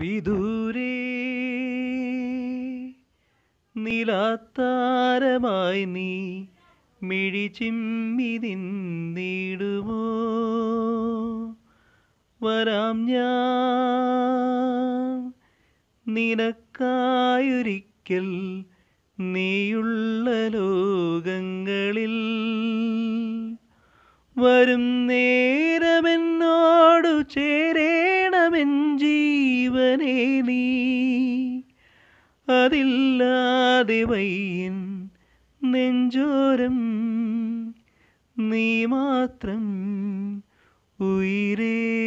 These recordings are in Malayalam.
വിദൂരേ നിലാത്താരമായി നീ മിഴിച്ചിമ്മി നിന്നിടുമോ വരാം ഞാൻ നിനക്കായൊരിക്കൽ നീയുള്ള ലോകങ്ങളിൽ വരും നേരമെന്നോടു ചേരേണമെഞ്ചീ ജീവനേ നീ അതില്ലാതെ വയ്യൻ നെഞ്ചോരം നീ മാത്രം ഉയരേനിയും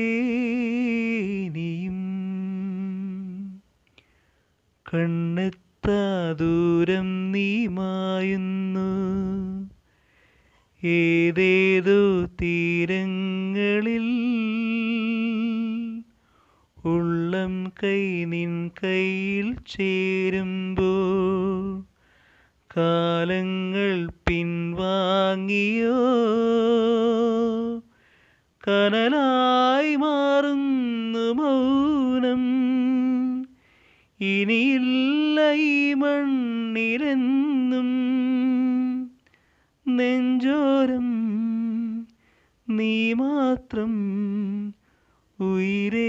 കണ്ണെത്ത ദൂരം നീ മായുന്നു ഏതേതോ തീരങ്ങൾ ഉള്ളം കൈ നിൻ കയ്യിൽ ചേരുമ്പോൾ കാലങ്ങൾ പിൻവാങ്ങിയോ കനലായി മാറുന്നു മൗനം ഇനിയില്ല ഈ മണ്ണിരെന്നും നെഞ്ചോരം നീ മാത്രം ഉയരേ